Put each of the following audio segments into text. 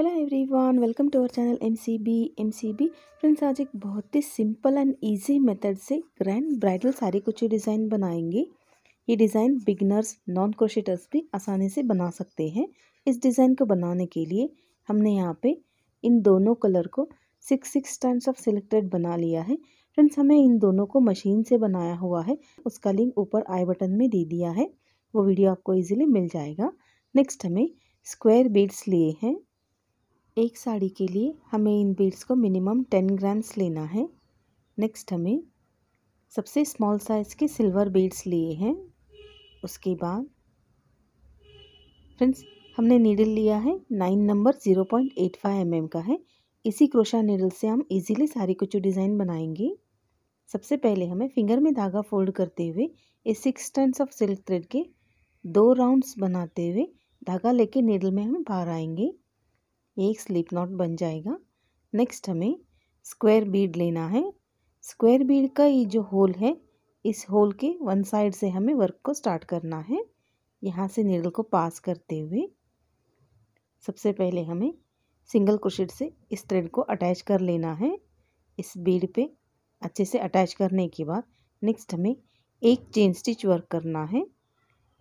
hello everyone welcome to our channel MCB MCB friends आज एक बहुत ही सिंपल एंड इजी मेथड से ग्रैंड ब्राइडल साड़ी कुछ डिज़ाइन बनाएंगे ये डिज़ाइन बिगनर्स नॉन क्रोशेटर्स भी आसानी से बना सकते हैं इस डिज़ाइन को बनाने के लिए हमने यहाँ पे इन दोनों कलर को six six times of selected बना लिया है फ्रेंड्स हमें इन दोनों को मशीन से बनाया हुआ है उसका लिंक ऊपर आई बटन में दे दिया है वो वीडियो आपको ईजिली मिल जाएगा नेक्स्ट हमें स्क्वायर बीड्स लिए हैं एक साड़ी के लिए हमें इन बीड्स को मिनिमम टेन ग्राम्स लेना है नेक्स्ट हमें सबसे स्मॉल साइज़ के सिल्वर बीड्स लिए हैं उसके बाद फ्रेंड्स हमने नीडल लिया है nine number zero point eight five M M का है इसी क्रोशा नीडल से हम इजीली सारी कुछ डिज़ाइन बनाएंगे सबसे पहले हमें फिंगर में धागा फोल्ड करते हुए इस six tens of silk thread के दो राउंड्स बनाते हुए धागा लेके नीडल में हम बाहर आएंगे एक स्लिप नॉट बन जाएगा नेक्स्ट हमें स्क्वायर बीड लेना है स्क्वायर बीड का ये जो होल है इस होल के वन साइड से हमें वर्क को स्टार्ट करना है यहाँ से नीडल को पास करते हुए सबसे पहले हमें सिंगल क्रोशेट से इस थ्रेड को अटैच कर लेना है इस बीड पे अच्छे से अटैच करने के बाद नेक्स्ट हमें एक चेन स्टिच वर्क करना है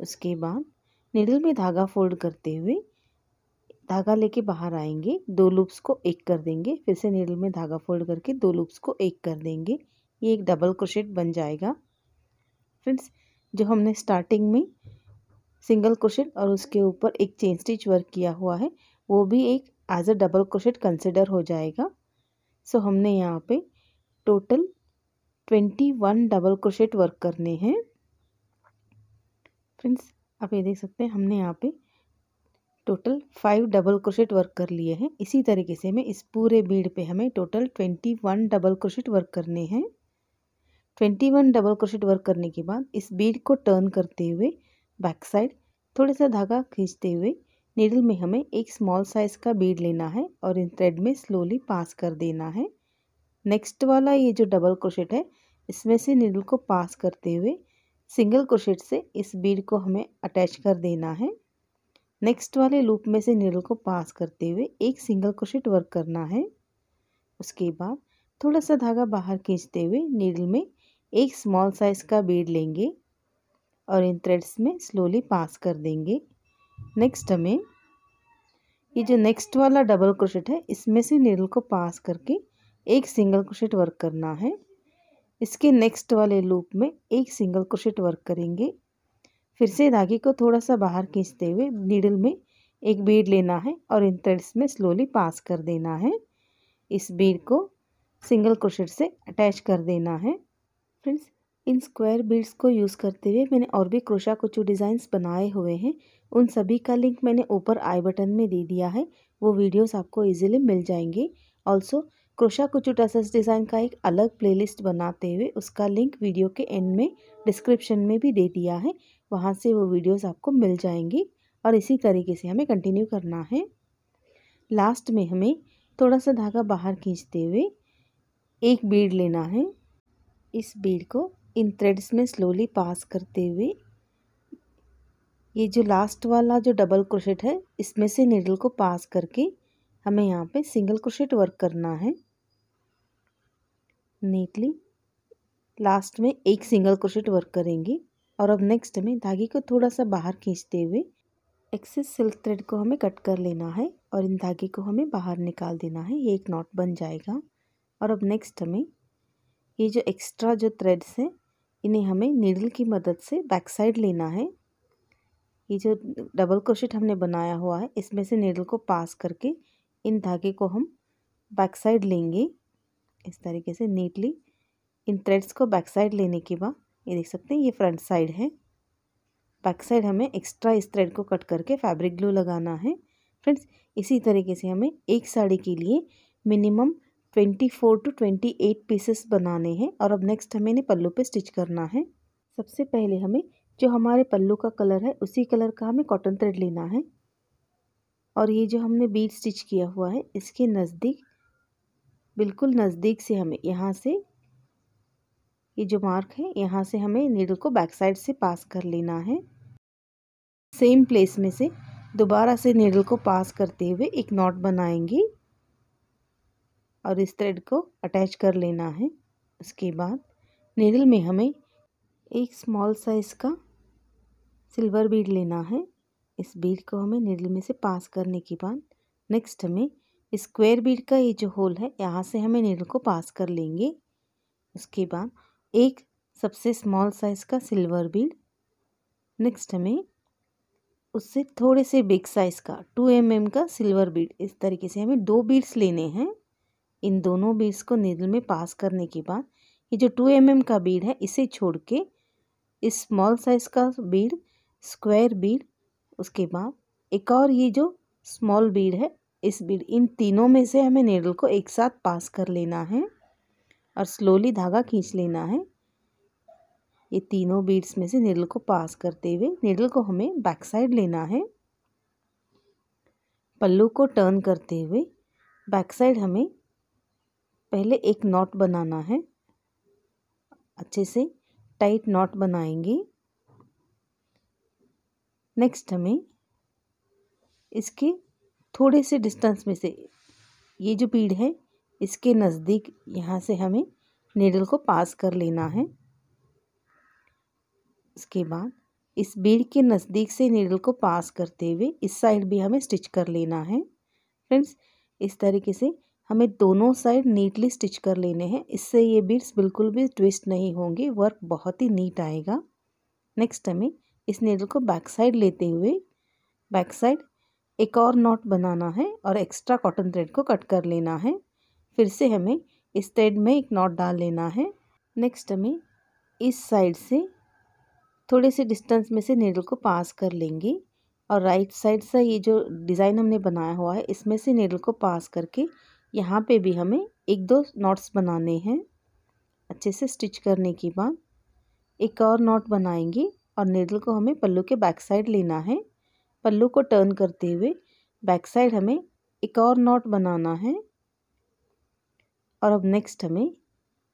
उसके बाद नीडल में धागा फोल्ड करते हुए धागा लेके बाहर आएंगे दो लूप्स को एक कर देंगे फिर से नीडल में धागा फोल्ड करके दो लूप्स को एक कर देंगे ये एक डबल क्रोशेट बन जाएगा फ्रेंड्स जो हमने स्टार्टिंग में सिंगल क्रोशेट और उसके ऊपर एक चेन स्टिच वर्क किया हुआ है वो भी एक as a double crochet consider हो जाएगा सो हमने यहाँ पे total twenty one double crochet work करने हैं फ्रेंड्स आप ये देख सकते हैं हमने यहाँ पे total five double crochet work कर लिए हैं इसी तरीके से हमें इस पूरे बीड पे हमें total twenty one double crochet work करने हैं twenty one double crochet work करने के बाद इस बीड को टर्न करते हुए बैक साइड थोड़ा सा धागा खींचते हुए नीडल में हमें एक स्मॉल साइज़ का बीड लेना है और इन थ्रेड में स्लोली पास कर देना है नेक्स्ट वाला ये जो डबल क्रोशेट है इसमें से नीडल को पास करते हुए सिंगल क्रोशेट से इस बीड को हमें अटैच कर देना है नेक्स्ट वाले लूप में से नीडल को पास करते हुए एक सिंगल क्रोशेट वर्क करना है उसके बाद थोड़ा सा धागा बाहर खींचते हुए नीडल में एक स्मॉल साइज का बीड लेंगे और इन थ्रेड्स में स्लोली पास कर देंगे नेक्स्ट हमें ये जो नेक्स्ट वाला डबल क्रोशेट है इसमें से नीडल को पास करके एक सिंगल क्रोशेट वर्क करना है इसके नेक्स्ट वाले लूप में एक सिंगल क्रोशेट वर्क करेंगे फिर से धागे को थोड़ा सा बाहर खींचते हुए नीडल में एक बीड लेना है और इन थ्रेड्स में स्लोली पास कर देना है इस बीड को सिंगल क्रोशेट से अटैच कर देना है फ्रेंड्स इन स्क्वायर बीड्स को यूज़ करते हुए मैंने और भी क्रोशा कुचू डिज़ाइंस बनाए हुए हैं उन सभी का लिंक मैंने ऊपर आई बटन में दे दिया है वो वीडियोस आपको इजीली मिल जाएंगे also crochet kuchu tassels design का एक अलग प्लेलिस्ट बनाते हुए उसका लिंक वीडियो के एंड में डिस्क्रिप्शन में भी दे दिया है वहाँ से वो वीडियोस आपको मिल जाएंगी और इसी तरीके से हमें कंटिन्यू करना है लास्ट में हमें थोड़ा सा धागा बाहर खींचते हुए एक बीड लेना है इस बीड को इन थ्रेड्स में स्लोली पास करते हुए ये जो लास्ट वाला जो डबल क्रोशेट है इसमें से नीडल को पास करके हमें यहाँ पे सिंगल क्रोशेट वर्क करना है नीटली लास्ट में एक सिंगल क्रोशेट वर्क करेंगी और अब नेक्स्ट में धागे को थोड़ा सा बाहर खींचते हुए एक्सेस सिल्क थ्रेड को हमें कट कर लेना है और इन धागे को हमें बाहर निकाल देना है ये एक नॉट बन जाएगा और अब नेक्स्ट हमें ये जो एक्स्ट्रा जो थ्रेड्स हैं इन्हें हमें नीडल की मदद से बैक साइड लेना है ये जो डबल क्रोशेट हमने बनाया हुआ है इसमें से नीडल को पास करके इन धागे को हम बैक साइड लेंगे इस तरीके से नीटली इन थ्रेड्स को बैक साइड लेने के बाद ये देख सकते हैं ये फ्रंट साइड है बैक साइड हमें एक्स्ट्रा इस थ्रेड को कट करके फैब्रिक ग्लू लगाना है फ्रेंड्स इसी तरीके से हमें एक साड़ी के लिए minimum twenty four to twenty eight pieces बनाने हैं और अब नेक्स्ट हमें इन्हें पल्लू पे स्टिच करना है सबसे पहले हमें जो हमारे पल्लू का कलर है उसी कलर का हमें कॉटन थ्रेड लेना है और ये जो हमने बीट स्टिच किया हुआ है इसके नज़दीक बिल्कुल नज़दीक से हमें यहाँ से ये जो मार्क है यहाँ से हमें नीडल को बैक साइड से पास कर लेना है सेम प्लेस में से दोबारा से नीडल को पास करते हुए एक नॉट बनाएंगे और इस थ्रेड को अटैच कर लेना है उसके बाद नीडल में हमें एक स्मॉल साइज़ का सिल्वर बीड लेना है इस बीड को हमें नीडल में से पास करने के बाद नेक्स्ट हमें स्क्वायर बीड का ये जो होल है यहाँ से हमें नीडल को पास कर लेंगे उसके बाद एक सबसे स्मॉल साइज़ का सिल्वर बीड नेक्स्ट हमें उससे थोड़े से बिग साइज़ का टू एम mm का सिल्वर बीड इस तरीके से हमें दो बीड्स लेने हैं इन दोनों बीड्स को नीडल में पास करने के बाद ये जो टू एम mm का बीड है इसे छोड़ के इस स्मॉल साइज़ का बीड स्क्वायर बीड उसके बाद एक और ये जो स्मॉल बीड है इस बीड इन तीनों में से हमें नीडल को एक साथ पास कर लेना है और स्लोली धागा खींच लेना है ये तीनों बीड्स में से निडल को पास करते हुए निडल को हमें बैक साइड लेना है पल्लू को टर्न करते हुए बैक साइड हमें पहले एक नॉट बनाना है अच्छे से टाइट नॉट बनाएंगे नेक्स्ट हमें इसके थोड़े से डिस्टेंस में से ये जो पीड़ है इसके नज़दीक यहाँ से हमें नीडल को पास कर लेना है इसके बाद इस बीड के नज़दीक से नीडल को पास करते हुए इस साइड भी हमें स्टिच कर लेना है फ्रेंड्स इस तरीके से हमें दोनों साइड नीटली स्टिच कर लेने हैं इससे ये बीड्स बिल्कुल भी ट्विस्ट नहीं होंगे वर्क बहुत ही नीट आएगा नेक्स्ट हमें इस नीडल को बैक साइड लेते हुए बैक साइड एक और नॉट बनाना है और एक्स्ट्रा कॉटन थ्रेड को कट कर लेना है फिर से हमें इस थ्रेड में एक नॉट डाल लेना है नेक्स्ट हमें इस साइड से थोड़े से डिस्टेंस में से नीडल को पास कर लेंगे और राइट साइड से ये जो डिज़ाइन हमने बनाया हुआ है इसमें से नीडल को पास करके यहाँ पे भी हमें एक दो नॉट्स बनाने हैं अच्छे से स्टिच करने के बाद एक और नॉट बनाएंगे और नीडल को हमें पल्लू के बैक साइड लेना है पल्लू को टर्न करते हुए बैक साइड हमें एक और नॉट बनाना है और अब नेक्स्ट हमें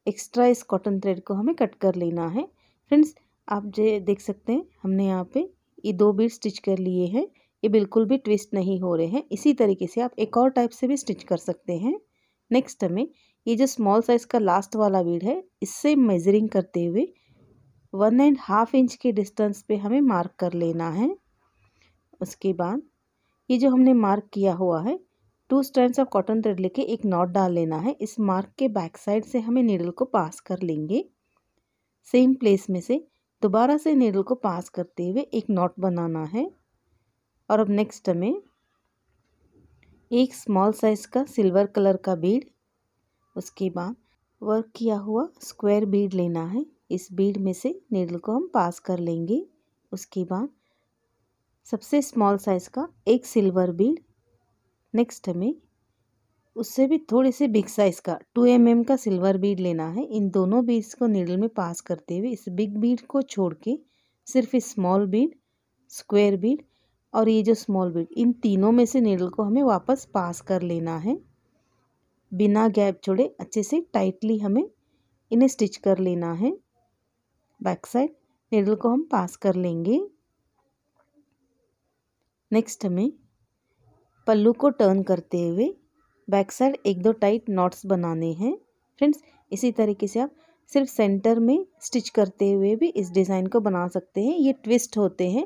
एक्स्ट्रा इस कॉटन थ्रेड को हमें कट कर लेना है फ्रेंड्स आप जो देख सकते हैं हमने यहाँ पे ये दो बीड स्टिच कर लिए हैं ये बिल्कुल भी ट्विस्ट नहीं हो रहे हैं इसी तरीके से आप एक और टाइप से भी स्टिच कर सकते हैं नेक्स्ट हमें ये जो स्मॉल साइज़ का लास्ट वाला बीड है इससे मेजरिंग करते हुए वन एंड हाफ इंच के डिस्टेंस पे हमें मार्क कर लेना है उसके बाद ये जो हमने मार्क किया हुआ है two strands of cotton thread लेके एक नॉट डाल लेना है इस मार्क के बैक साइड से हमें नीडल को पास कर लेंगे सेम प्लेस में से दोबारा से नीडल को पास करते हुए एक नॉट बनाना है और अब नेक्स्ट हमें एक स्मॉल साइज़ का सिल्वर कलर का बीड उसके बाद वर्क किया हुआ स्क्वायर बीड लेना है इस बीड में से नीडल को हम पास कर लेंगे उसके बाद सबसे स्मॉल साइज़ का एक सिल्वर बीड नेक्स्ट हमें उससे भी थोड़े से बिग साइज़ का टू एम एम का सिल्वर बीड लेना है इन दोनों बीड्स को नीडल में पास करते हुए इस बिग बीड को छोड़ के सिर्फ स्मॉल बीड स्क्वेयर बीड और ये जो स्मॉल बीड इन तीनों में से नीडल को हमें वापस पास कर लेना है बिना गैप छोड़े अच्छे से टाइटली हमें इन्हें स्टिच कर लेना है बैक साइड नीडल को हम पास कर लेंगे नेक्स्ट हमें पल्लू को टर्न करते हुए बैक साइड एक दो टाइट नॉट्स बनाने हैं फ्रेंड्स इसी तरीके से आप सिर्फ सेंटर में स्टिच करते हुए भी इस डिज़ाइन को बना सकते हैं ये ट्विस्ट होते हैं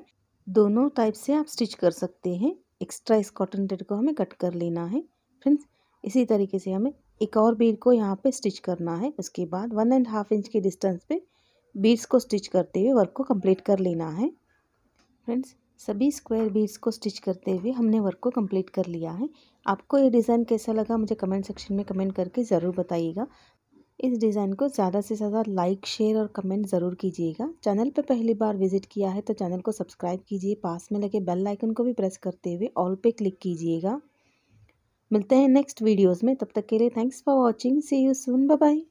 दोनों टाइप से आप स्टिच कर सकते हैं एक्स्ट्रा इस कॉटन टेड को हमें कट कर लेना है फ्रेंड्स इसी तरीके से हमें एक और बीड को यहाँ पे स्टिच करना है उसके बाद वन एंड हाफ इंच के डिस्टेंस पे बीड्स को स्टिच करते हुए वर्क को कंप्लीट कर लेना है फ्रेंड्स सभी स्क्वायर बीड्स को स्टिच करते हुए हमने वर्क को कंप्लीट कर लिया है आपको ये डिज़ाइन कैसा लगा मुझे कमेंट सेक्शन में कमेंट करके ज़रूर बताइएगा इस डिज़ाइन को ज़्यादा से ज़्यादा लाइक शेयर और कमेंट ज़रूर कीजिएगा चैनल पर पहली बार विजिट किया है तो चैनल को सब्सक्राइब कीजिए पास में लगे बेल आइकन को भी प्रेस करते हुए ऑल पे क्लिक कीजिएगा मिलते हैं नेक्स्ट वीडियोज़ में तब तक के लिए thanks for watching see you soon bye